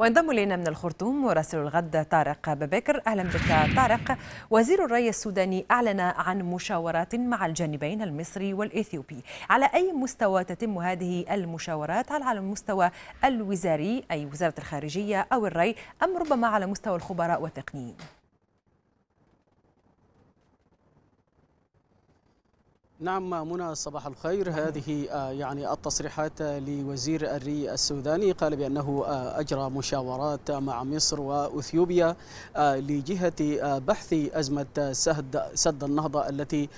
وينضم الينا من الخرطوم مراسل الغد طارق ببكر اهلا بك طارق وزير الري السوداني اعلن عن مشاورات مع الجانبين المصري والاثيوبي على اي مستوى تتم هذه المشاورات هل على المستوى الوزاري اي وزاره الخارجيه او الري ام ربما على مستوى الخبراء والتقنيين نعم منى صباح الخير هذه آه، يعني التصريحات لوزير الري السوداني قال بأنه آه، أجرى مشاورات مع مصر وأثيوبيا آه، لجهة بحث أزمة سد النهضة التي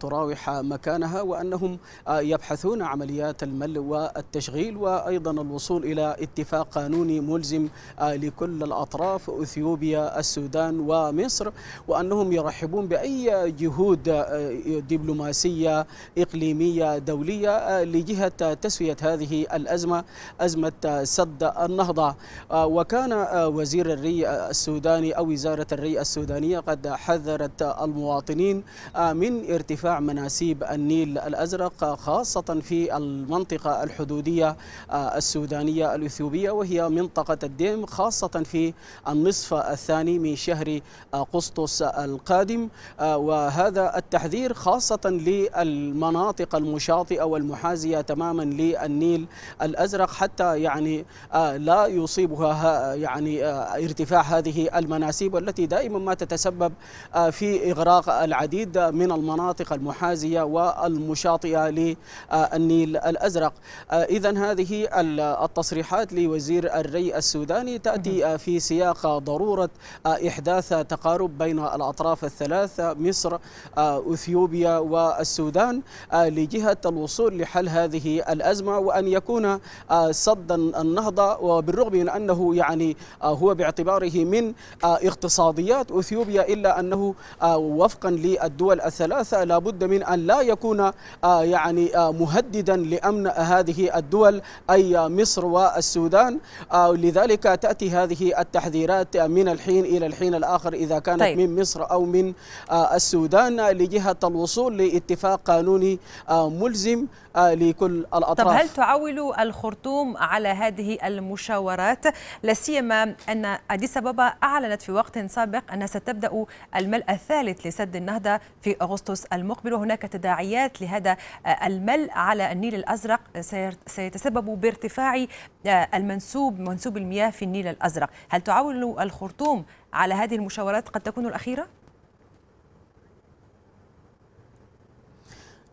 تراوح مكانها وأنهم يبحثون عمليات المل والتشغيل وأيضا الوصول إلى اتفاق قانوني ملزم لكل الأطراف أثيوبيا السودان ومصر وأنهم يرحبون بأي جهود دبلوماسية سياسيه إقليمية دولية آه، لجهة تسوية هذه الأزمة أزمة سد النهضة آه، وكان آه، وزير الري السوداني أو وزارة الري السودانية قد حذرت المواطنين من ارتفاع مناسيب النيل الأزرق خاصة في المنطقة الحدودية السودانية الأثيوبية وهي منطقة الديم خاصة في النصف الثاني من شهر اغسطس القادم وهذا التحذير خاصة المناطق المشاطئة والمحازية تماما للنيل الأزرق حتى يعني آه، لا يصيبها يعني آه، ارتفاع هذه المناسيب والتي دائما ما تتسبب آه، في إغراق العديد من المناطق المحازية والمشاطئة للنيل الأزرق إذا هذه التصريحات لوزير الري السوداني تأتي في سياق ضرورة إحداث تقارب بين الأطراف الثلاثة مصر أثيوبيا والسودان السودان آه، لجهة الوصول لحل هذه الأزمة وأن يكون سد آه، النهضة وبالرغم من أنه يعني آه، هو باعتباره من اقتصاديات أثيوبيا إلا أنه وفقا للدول الثلاثة لابد من أن لا يكون يعني مهددا لأمن هذه الدول أي مصر والسودان لذلك تأتي هذه التحذيرات من الحين إلى الحين الآخر إذا كانت طيب. من مصر أو من السودان لجهة الوصول لاتفاق قانوني آه، ملزم آه، لكل الأطراف طب هل تعول الخرطوم على هذه المشاورات لا سيما أن أديس أبابا أعلنت في وقت سابق أنها ستبدأ الملء الثالث لسد النهضة في أغسطس المقبل وهناك تداعيات لهذا آه، الملء على النيل الأزرق سيتسبب بارتفاع المنسوب منسوب المياه في النيل الأزرق هل تعول الخرطوم على هذه المشاورات قد تكون الأخيرة؟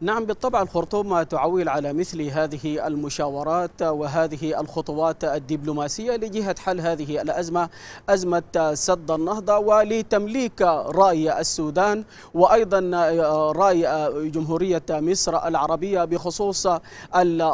نعم بالطبع الخرطوم تعول على مثل هذه المشاورات وهذه الخطوات الدبلوماسية لجهة حل هذه الأزمة أزمة سد النهضة ولتمليك رأي السودان وأيضا آه، رأي آه، جمهورية مصر العربية بخصوص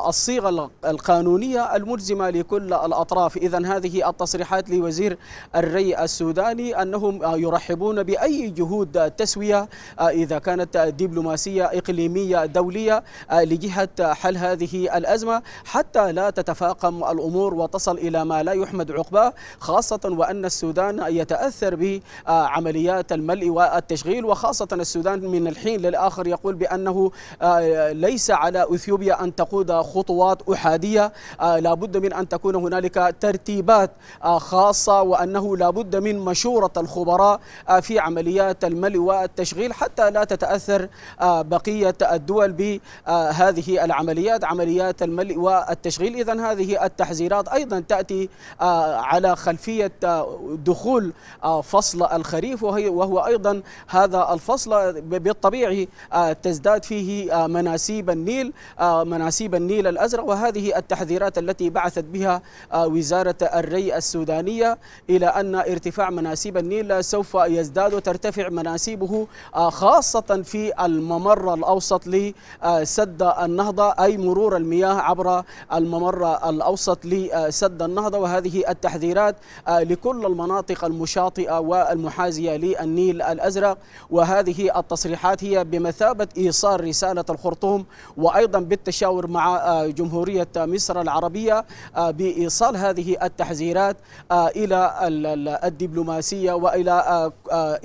الصيغة القانونية الملزمة لكل الأطراف إذا هذه التصريحات لوزير الري السوداني أنهم آه، يرحبون بأي جهود تسوية إذا كانت دبلوماسية إقليمية دولية آه، لجهة حل هذه الأزمة حتى لا تتفاقم الأمور وتصل إلى ما لا يحمد عقباه خاصة وأن السودان يتأثر بعمليات الملء والتشغيل وخاصة السودان من الحين للآخر يقول بأنه آه، ليس على أثيوبيا أن تقود خطوات أحادية آه، لابد من أن تكون هنالك ترتيبات خاصة وأنه لابد من مشورة الخبراء في عمليات الملء والتشغيل حتى لا تتأثر بقية الدول بهذه العمليات عمليات الملء والتشغيل إذا هذه التحذيرات أيضا تأتي آه، على خلفية آه، دخول آه، فصل الخريف وهو أيضا هذا الفصل بالطبيعي تزداد فيه مناسيب النيل مناسيب النيل الأزرق وهذه التحذيرات التي بعثت بها وزارة الري السودانية إلى أن ارتفاع مناسيب النيل سوف يزداد وترتفع مناسيبه خاصة في الممر الأوسط لسد آه، النهضة أي مرور المياه عبر الممر الأوسط لسد آه، النهضة وهذه التحذيرات آه، لكل المناطق المشاطئة والمحازية للنيل الأزرق وهذه التصريحات هي بمثابة إيصال رسالة الخرطوم وأيضا بالتشاور مع جمهورية مصر العربية بإيصال هذه التحذيرات إلى الدبلوماسية وإلى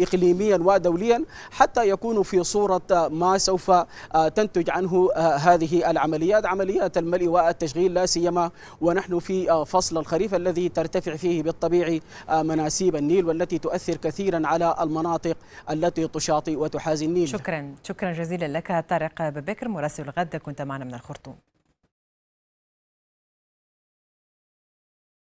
إقليميا ودوليا حتى يكونوا في صورة ما سوف آه، تنتج عنه آه، هذه العمليات عمليات الملء والتشغيل لا سيما ونحن في آه، فصل الخريف الذي ترتفع فيه بالطبيعي مناسيب النيل والتي تؤثر كثيرا على المناطق التي تشاطئ وتحازي النيل شكرا شكرا جزيلا لك طارق ببكر مراسل الغد كنت معنا من الخرطوم